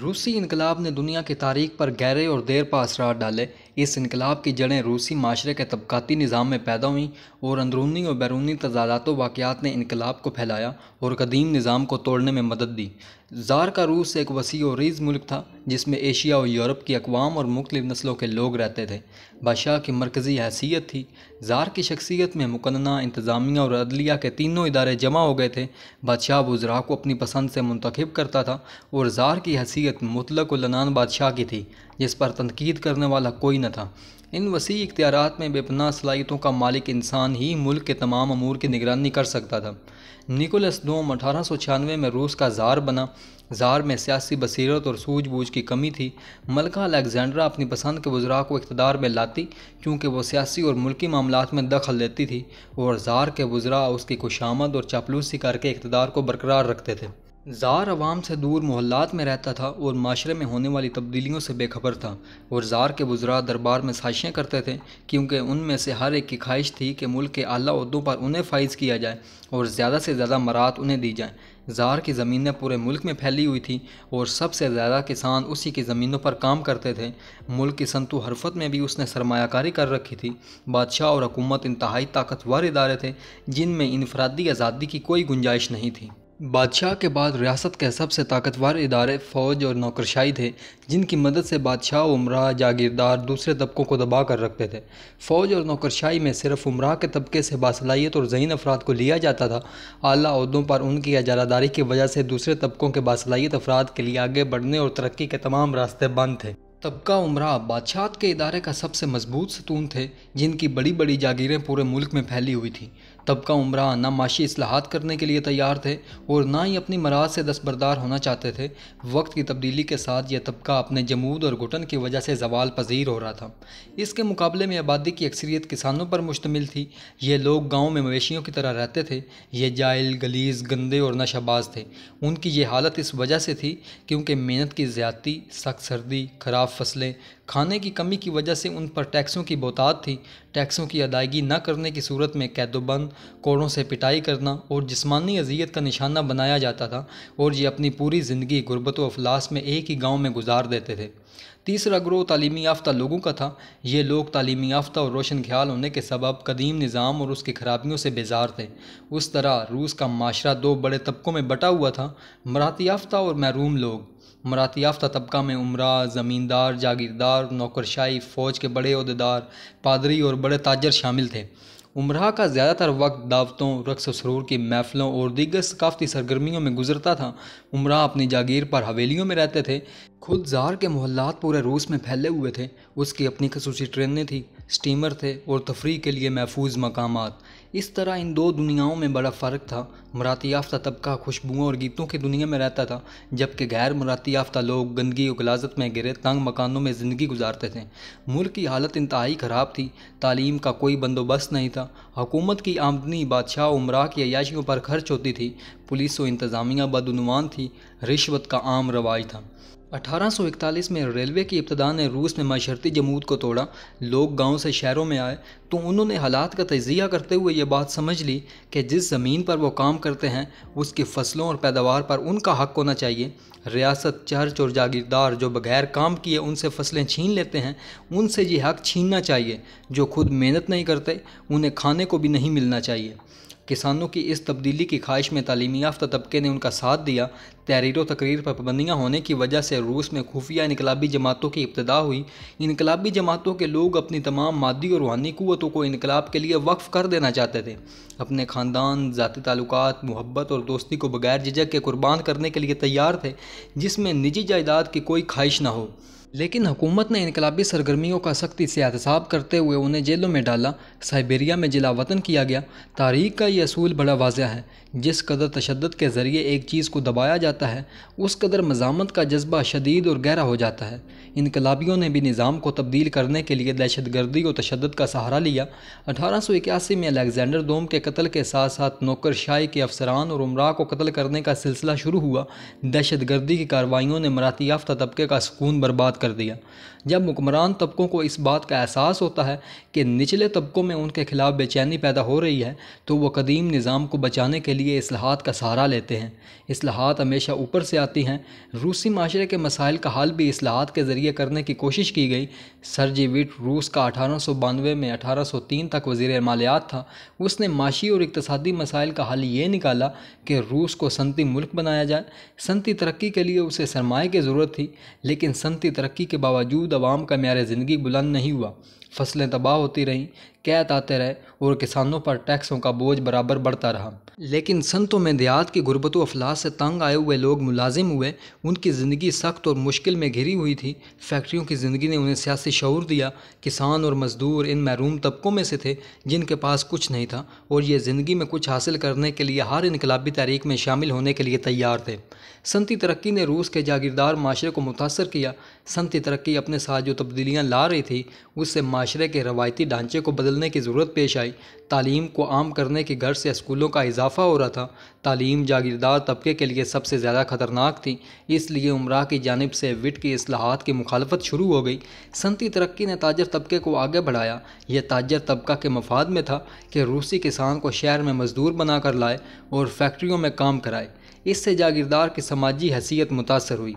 रूसी इनकलाब ने दुनिया की तारीख पर गहरे और देर पर असरार डाले इस इनकलाब की जड़ें रूसी माशरे के तबकती निज़ाम में पैदा हुई और अंदरूनी और बैरूनी तजादात वाक़ात ने इनकलाब को फैलाया और कदीम निज़ाम को तोड़ने में मदद दी जार का रूस एक वसी और रीज मुल्क था जिसमें एशिया और यूरोप की अकवाम और मुख्त नस्लों के लोग रहते थे बादशाह की मरकज़ी हैसियत थी जार की शख्सियत में मुकन्ना इंतज़ामिया और अदलिया के तीनों इदारे जमा हो गए थे बादशाह वज़रा को अपनी पसंद से मंतखब करता था और जार की हैसियत मतलक लनान बादशाह की थी जिस पर तनकीद करने वाला कोई न था इन वसी इख्तियार में बेपना सलाहितों का मालिक इंसान ही मुल्क के तमाम अमूर की निगरानी कर सकता था निकोलस दोम अठारह में रूस का जार बना जार में सियासी बसीरत और सूझबूझ की कमी थी मलका अलेक्जेंड्रा अपनी पसंद के वजरा को इकतदार में लाती क्योंकि वह सियासी और मुल्की मामला में दखल देती थी और जार के वजरा उसकी खुशामद और चापलूसी करके इकतदार को बरकरार रखते थे ज़ार आवाम से दूर मोहल्लात में रहता था और माशरे में होने वाली तब्दीलियों से बेखबर था और ज़ार के बुजरा दरबार में साजिशें करते थे क्योंकि उनमें से हर एक की ख्वाहिश थी कि मुल्क के अला उहदों पर उन्हें फ़ाइज़ किया जाए और ज़्यादा से ज़्यादा मरात उन्हें दी जाए ज़ार की ज़मीनें पूरे मुल्क में फैली हुई थी और सबसे ज़्यादा किसान उसी की ज़मीनों पर काम करते थे मुल्क की संतु हरफत में भी उसने सरमायाकारी कर रखी थी बादशाह और हुकूमत इंतहाई ताकतवर इदारे थे जिनमें इनफरादी आज़ादी की कोई गुंजाइश नहीं थी बादशाह के बाद रियासत के सबसे ताकतवर इदारे फ़ौज और नौकरशाही थे जिनकी मदद से बादशाह उमरा जागीरदार दूसरे तबकों को दबा कर रखते थे फ़ौज और नौकरशाही में सिर्फ उमरा के तबके से बासलाहियत और जहीन अफराद को लिया जाता था आला अहदों पर उनकी अजारादारी की वजह से दूसरे तबकों के बासलाहियत अफराद के लिए आगे बढ़ने और तरक्की के तमाम रास्ते बंद थे तबका उमरा बादशाह के इदारे का सबसे मजबूत सतून थे जिनकी बड़ी बड़ी जागीरें पूरे मुल्क में फैली हुई थी तबका उमरा न माशी असलाहत करने के लिए तैयार थे और ना ही अपनी मराज से दस्बरदार होना चाहते थे वक्त की तब्दीली के साथ यह तबका अपने जमूद और घुटन की वजह से जवाल पजीर हो रहा था इसके मुकाबले में आबादी की अक्सरियत किसानों पर मुश्तमिल थी ये लोग गाँव में मवेशियों की तरह रहते थे ये जायल गलीज गंदे और नशाबाज थे उनकी ये हालत इस वजह से थी क्योंकि मेहनत की ज़्यादती सख्त सर्दी ख़राब फसलें खाने की कमी की वजह से उन पर टैक्सों की बोतात थी टैक्सों की अदायगी न करने की सूरत में कैदोबंद कोड़ों से पिटाई करना और जिसमानी अजियत का निशाना बनाया जाता था और ये अपनी पूरी ज़िंदगी गुर्बत व अफलास में एक ही गाँव में गुजार देते थे तीसरा ग्रोह तालीमी याफ्ता लोगों का था ये लोग तालीमी याफ्ता और रोशन ख्याल होने के सबब कदीम निज़ाम और उसकी खराबियों से बेजार थे उस तरह रूस का माशरा दो बड़े तबकों में बटा हुआ था मराती याफ्ता और महरूम लोग मराती याफ्ता तबका में उमरा ज़मींदार जागीरदार नौकरशाही फ़ौज के बड़े अहदेदार पादरी और बड़े ताजर शामिल थे उम्र का ज़्यादातर वक्त दावतों रक्स सरूर की महफ़लों और दीगर सकाफती सरगर्मियों में गुजरता था उम्र अपनी जागीर पर हवेलियों में रहते थे खुद जार के मोहल्लात पूरे रूस में फैले हुए थे उसकी अपनी खसूसी ट्रेनें थी स्टीमर थे और तफरी के लिए महफूज मकाम इस तरह इन दो दुनियाओं में बड़ा फ़र्क था मराती याफ्ता तबका खुशबुओं और गीतों की दुनिया में रहता था जबकि गैर मराती याफ्ता लोग गंदगी और गलाजत में गिरे तंग मकानों में ज़िंदगी गुजारते थे मुल्क की हालत इंतहाई ख़राब थी तालीम का कोई बंदोबस्त नहीं था हुकूमत की आमदनी बादशाह उमरा की अयाशियों पर खर्च होती थी पुलिस व इंतज़ामिया बदनुमान थी रिश्वत का आम रवाज था 1841 में रेलवे की इब्तदा ने रूस में माशरती जमूद को तोड़ा लोग गांव से शहरों में आए तो उन्होंने हालात का तजिया करते हुए ये बात समझ ली कि जिस ज़मीन पर वो काम करते हैं उसकी फसलों और पैदावार पर उनका हक होना चाहिए रियासत चर्च और जागीरदार जो बगैर काम किए उनसे फसलें छीन लेते हैं उनसे ये हक छीनना चाहिए जो खुद मेहनत नहीं करते उन्हें खाने को भी नहीं मिलना चाहिए किसानों की इस तब्दीली की ख्वाहिश में तालीमी याफ्ता तबके ने उनका साथ दिया तहरीर व तकरीर पर पाबंदियाँ होने की वजह से रूस में खुफिया इनकलाबी जमातों की इब्तदा हुई इनकलाबी जमातों के लोग अपनी तमाम मादी और रूहानी क़वतों को इनकलाब के लिए वक्फ कर देना चाहते थे अपने ख़ानदान ज़ाती ताल्लुक मोहब्बत और दोस्ती को बगैर झिझक के कुर्बान करने के लिए तैयार थे जिसमें निजी जायदाद की कोई ख्वाहिश ना हो लेकिन हुकूमत ने इनकलाबी सरगर्मियों का सख्ती से एहतसाब करते हुए उन्हें जेलों में डाला साइबेरिया में जिला वतन किया गया तारीख का यह असूल बड़ा वाजह है जिस कदर तशद के ज़रिए एक चीज़ को दबाया जाता है उस कदर मजामत का जज्बा शदीद और गहरा हो जाता है इनकलाबियों ने भी निज़ाम को तब्दील करने के लिए दहशत गर्दी और तशद का सहारा लिया अठारह सौ इक्यासी में अलेक्जेंडर दोम के कत्ल के साथ साथ नौकर शाही के अफसरान और उमरा को कत्ल करने का सिलसिला शुरू हुआ दहशत गर्दी की कार्रवाइयों ने मराती याफ्ता तबके का सुकून बर्बाद कर दिया जब हुक्मरान तबकों को इस बात का एहसास होता है कि निचले तबकों में उनके खिलाफ बेचैनी पैदा हो रही है तो वह कदीम निज़ाम को बचाने के लिए असलाहत का सहारा लेते हैं असलाहत हमेशा ऊपर से आती हैं रूसी माशरे के मसाइल का हल भी असलाहत के ज़रिए करने की कोशिश की गई सरजीविट रूस का अठारह सौ बानवे में अठारह सौ तीन तक वजीर मालियात था उसने माशी और इकतसादी मसाइल का हल ये निकाला कि रूस को सनती मुल्क बनाया जाए सनती तरक्की के लिए उसे सरमाए की ज़रूरत थी लेकिन सनती तरक्की तरक्की के बावजूद आवाम का मैार ज़िंदगी बुलंद नहीं हुआ फसलें तबाह होती रहीं कैद आते रहे और किसानों पर टैक्सों का बोझ बराबर बढ़ता रहा लेकिन संतों में देहात की गुरबत अफलास से तंग आए हुए लोग मुलाजिम हुए उनकी ज़िंदगी सख्त और मुश्किल में घिरी हुई थी फैक्ट्रियों की ज़िंदगी ने उन्हें सियासी शौर दिया किसान और मज़दूर इन महरूम तबकों में से थे जिनके पास कुछ नहीं था और ये ज़िंदगी में कुछ हासिल करने के लिए हर इनकलाबी तारीख में शामिल होने के लिए तैयार थे सनती तरक्की ने रूस के जागीरदार माशरे को मुतासर किया सनती तरक्की अपने साथ जो तब्दीलियाँ ला रही थी उससे माशरे के रवायती ढांचे को बदलने की ज़रूरत पेश आई तालीम को आम करने के घर से स्कूलों का इजाफा हो रहा था तालीम जागीरदार तबके के लिए सबसे ज़्यादा ख़तरनाक थी इसलिए उमरा की जानब से विट की असलाहत की मुखालफत शुरू हो गई सनती तरक्की ने ताजर तबके को आगे बढ़ाया यह ताजर तबका के मफाद में था कि रूसी किसान को शहर में मजदूर बना कर लाए और फैक्ट्रियों में काम कराए इससे जागीरदार की समाजी हैसियत मुतासर हुई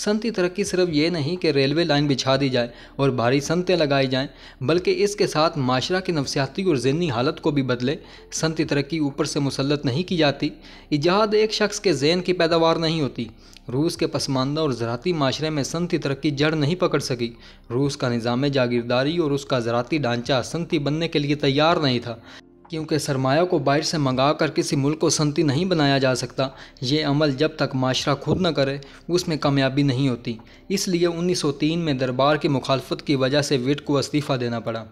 सनती तरक्की सिर्फ ये नहीं कि रेलवे लाइन बिछा दी जाए और भारी सनतें लगाई जाएँ बल्कि इसके साथ माशरा की नफसियाती और जहनी हालत को भी बदले सनती तरक्की ऊपर से मुसलत नहीं की जाती इजाद एक शख्स के जहन की पैदावार नहीं होती रूस के पसमानदा और ज़राती माशरे में सनती तरक्की जड़ नहीं पकड़ सकी रूस का निज़ाम जागीरदारी और उसका ज़राती ढांचा सनती बनने के लिए तैयार नहीं था क्योंकि सरमाया को बाहर से मंगा कर किसी मुल्क को सनती नहीं बनाया जा सकता ये अमल जब तक माशरा खुद न करे उसमें कामयाबी नहीं होती इसलिए 1903 में दरबार की मुखालफत की वजह से विट को इस्तीफ़ा देना पड़ा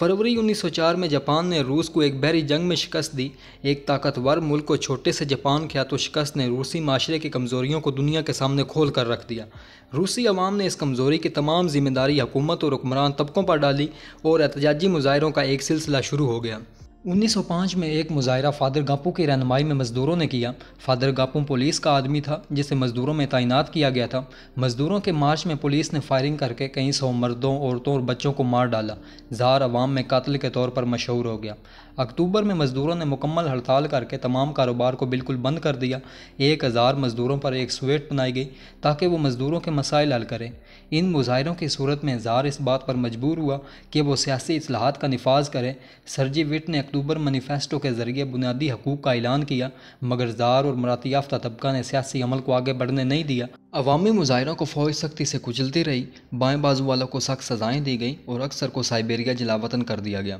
फरवरी 1904 में जापान ने रूस को एक बहरी जंग में शिकस्त दी एक ताकतवर मुल्क को छोटे से जापान के तो शिकस्त ने रूसी माशरे की कमज़ोरियों को दुनिया के सामने खोल कर रख दिया रूसी अवाम ने इस कमज़ोरी की तमाम जिम्मेदारी हुकूमत और हुक्मरान तबकों पर डाली और एहतजाजी मुजाहरों का एक सिलसिला शुरू हो गया 1905 में एक मुजाहरा फादर गापू की रहनमाई में मजदूरों ने किया फादर गापू पुलिस का आदमी था जिसे मजदूरों में तैनात किया गया था मजदूरों के मार्च में पुलिस ने फायरिंग करके कई सौ मर्दों औरतों और बच्चों को मार डाला जहार अवाम में कत्ल के तौर पर मशहूर हो गया अक्टूबर में मजदूरों ने मुकम्मल हड़ताल करके तमाम कारोबार को बिल्कुल बंद कर दिया एक हज़ार मजदूरों पर एक स्वेट बनाई गई ताकि वो मजदूरों के मसाइल हल करें इन मुजाहरों की सूरत में जार इस बात पर मजबूर हुआ कि वो सियासी असलाहत का नफाज करें सरजी विट ने अक्टूबर मनीफेस्टो के ज़रिए बुनियादी हकूक़ का ऐलान किया मगर ज़ार और मराती याफ्ता तबका ने सियासी अमल को आगे बढ़ने नहीं दिया अवामी मुजाहरों को फौज सख्ती से कुचलती रही बाएँ बाजू वालों को सख्त सज़ाएं दी गई और अक्सर को साइबेरिया जिला वतन कर दिया गया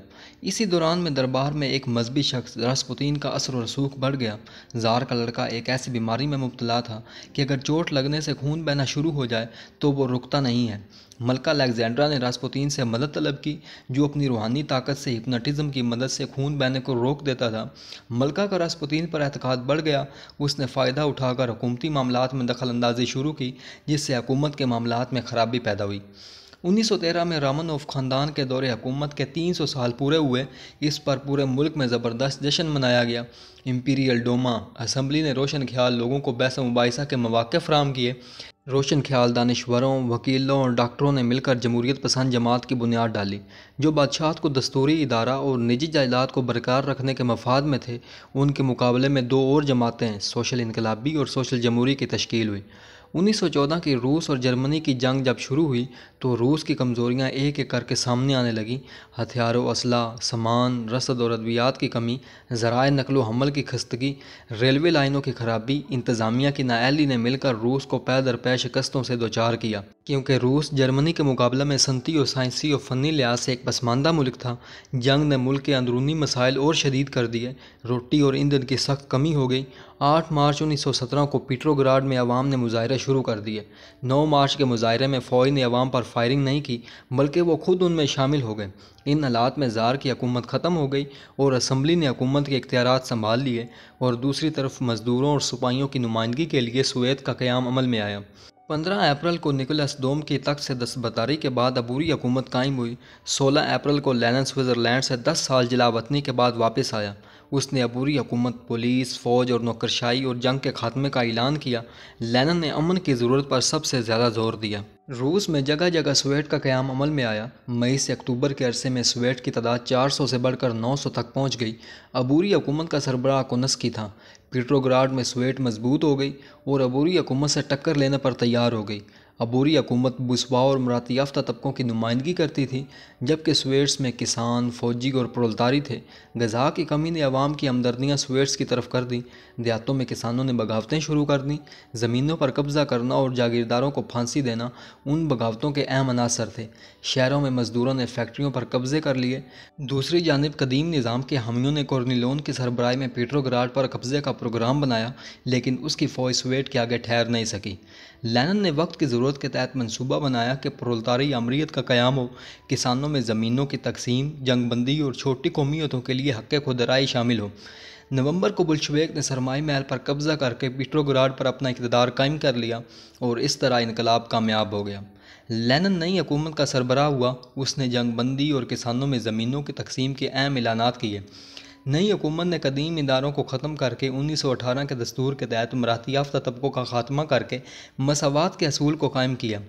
इसी दौरान में दरबार में एक मजहबी शख्स रासपुतीन का असर रसूख बढ़ गया जार का लड़का एक ऐसी बीमारी में मुबतला था कि अगर चोट लगने से खून बहना शुरू हो जाए तो वो रुकता नहीं है मलका अलेक्जेंड्रा ने रासपुतीन से मदद तलब की जो अपनी रूहानी ताकत से हिपनाटिज़म की मदद से खून बहने को रोक देता था मलका का रासपुतीन पर एतकाद बढ़ गया उसने फ़ायदा उठाकर हुकूमती मामला में दखल अंदाजी शुरू शुरू की जिससे हुकूमत के मामला में खराबी पैदा हुई 1913 में ऑफ खानदान के दौरे हुकूमत के 300 साल पूरे हुए इस पर पूरे मुल्क में ज़बरदस्त जश्न मनाया गया इम्पीरियल डोमा असम्बली ने रोशन ख्याल लोगों को बैस मुबासा के मौाक़ फ्राहम किए रोशन ख्याल दानश्वरों वकीलों और डॉक्टरों ने मिलकर जमूरीत पसंद जमात की बुनियाद डाली जो बादशाह को दस्तूरी इदारा और निजी जायदाद को बरकरार रखने के मफाद में थे उनके मुकाबले में दो और जमातें सोशल इनकलाबी और सोशल जमहूरी की तश्ील हुई 1914 की रूस और जर्मनी की जंग जब शुरू हुई तो रूस की कमज़ोरियाँ एक एक करके सामने आने लगी हथियारों असला सामान रसद और अद्वियात की कमी ज़राए नकलो हमल की खस्तगी रेलवे लाइनों की खराबी इंतज़ामिया की नाअहली ने मिलकर रूस को पैदर पै शिकस्तों से दोचार किया क्योंकि रूस जर्मनी के मुकाबला में सनती और साइंसी और फ़नी लिहाज से एक पसमानदा मुल्क था जंग ने मुल्क के अंदरूनी मसाइल और शदीद कर दिए रोटी और ईंधन की सख्त कमी हो गई 8 मार्च 1917 को पीट्रोग्राड में अवाम ने मुजाहरा शुरू कर दिए 9 मार्च के मुजाहरे में फ़ौज ने अवाम पर फायरिंग नहीं की बल्कि वो खुद उनमें शामिल हो गए इन हालात में जार की हकूमत ख़त्म हो गई और असम्बली ने हकूमत के इख्तियार संभाल लिए और दूसरी तरफ मज़दूरों और सिपाहियों की नुमाइंदगी के लिए सुवैद का क़्याम अमल में आया पंद्रह अप्रैल को निकोलस डोम की तख्त से दस्तबदारी के बाद अबूरी हुकूमत कायम हुई सोलह अप्रैल को लेनन स्विट्ज़रलैंड से दस साल जिला वतनी के बाद वापस आया उसने अबूरी हुकूमत पुलिस फ़ौज और नौकरशाही और जंग के खात्मे का ऐलान किया लेनन ने अमन की ज़रूरत पर सबसे ज़्यादा जोर दिया रूस में जगह जगह स्वेट का क्याम अमल में आया मई से अक्टूबर के अरसे में स्वेट की तादाद 400 से बढ़कर 900 तक पहुंच गई अबूरी हुकूमत का सरबराह की था पीट्रोग्राड में स्वेट मजबूत हो गई और अबूरी हुकूमत से टक्कर लेने पर तैयार हो गई अबूरी हकूमत बुसवा और मराती याफ्ता तबकों की नुमाइंदगी करती थी जबकि स्वेट्स में किसान फौजी और प्रोलतारी थे गजा की कमी ने आवाम की हमदर्दियाँ स्वेट्स की तरफ कर दी देहातों में किसानों ने बगावतें शुरू कर दी ज़मीनों पर कब्ज़ा करना और जागीरदारों को फांसी देना उन बगावतों के अहम अनासर थे शहरों में मजदूरों ने फैक्ट्रियों पर कब्ज़े कर लिए दूसरी जानब कदीम निज़ाम के हमियों ने कॉर्निलोन की सरबराई में पेट्रोग्राड पर कब्ज़े का प्रोग्राम बनाया लेकिन उसकी फौज स्वेट के आगे ठहर नहीं सकी लैनन ने वक्त की ज़रूरत के तहत मनसूबा बनाया कि प्रोलतारी अमरीत का क़्याम हो किसानों में ज़मीनों की तकसीम जंगबंदी और छोटी कौमियतों के लिए हक़ खुदराई शामिल हो नवंबर को बुल्शवेक ने सरमाई महल पर कब्ज़ा करके पिट्रोग्राड पर अपना इकतदार कायम कर लिया और इस तरह इनकलाब कामयाब हो गया लेनन नई हुकूमत का सरबराह हुआ उसने जंगबंदी और किसानों में ज़मीनों की तकसीम के अहम ऐलान किए नई हुकूमत ने कदीम इदारों को ख़त्म करके 1918 के दस्तूर के तहत मराती याफ्ता तबकों का खात्मा करके मसावत के असूल को कायम किया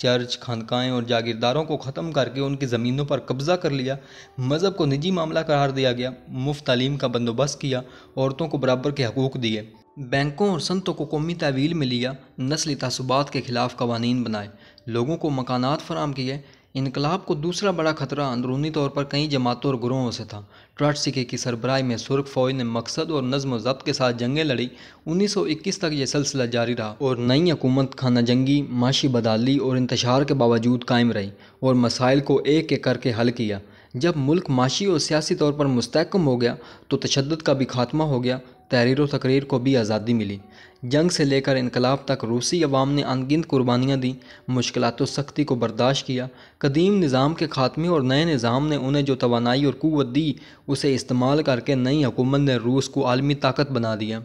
चर्च खानकाएँ और जागीरदारों को ख़त्म करके उनकी ज़मीनों पर कब्ज़ा कर लिया मज़हब को निजी मामला करार दिया गया मुफ्त तालीम का बंदोबस्त किया औरतों को बराबर के हकूक़ दिए बैंकों और संतों को कौमी तवील में लिया नस्ली तसुबात के ख़िलाफ़ कवानीन बनाए लोगों को मकानात फराम किए इनकलाब को दूसरा बड़ा खतरा अंदरूनी तौर पर कई जमातों और ग्रोहों से था ट्राटसिके की सरबराई में सुर्ख फौज ने मकसद और नज्म जब्त के साथ जंगें लड़ी 1921 तक यह सिलसिला जारी रहा और नई हुकूमत खाना जंगी माशी बदाली और इंतशार के बावजूद कायम रही और मसाइल को एक एक करके हल किया जब मुल्क माशी और सियासी तौर पर मुस्तकम हो गया तो तशद का भी खात्मा हो गया तहरीर व तकरीर को भी आज़ादी मिली जंग से लेकर इनकलाब तक रूसी अवाम ने अनगिनत कुर्बानियाँ दी मुश्किल सख्ती को बर्दाश्त किया कदीम निज़ाम के खात्मे और नए निज़ाम ने उन्हें जो तोानाई और क़वत दी उसे इस्तेमाल करके नई हुकूमत ने रूस को आलमी ताकत बना दिया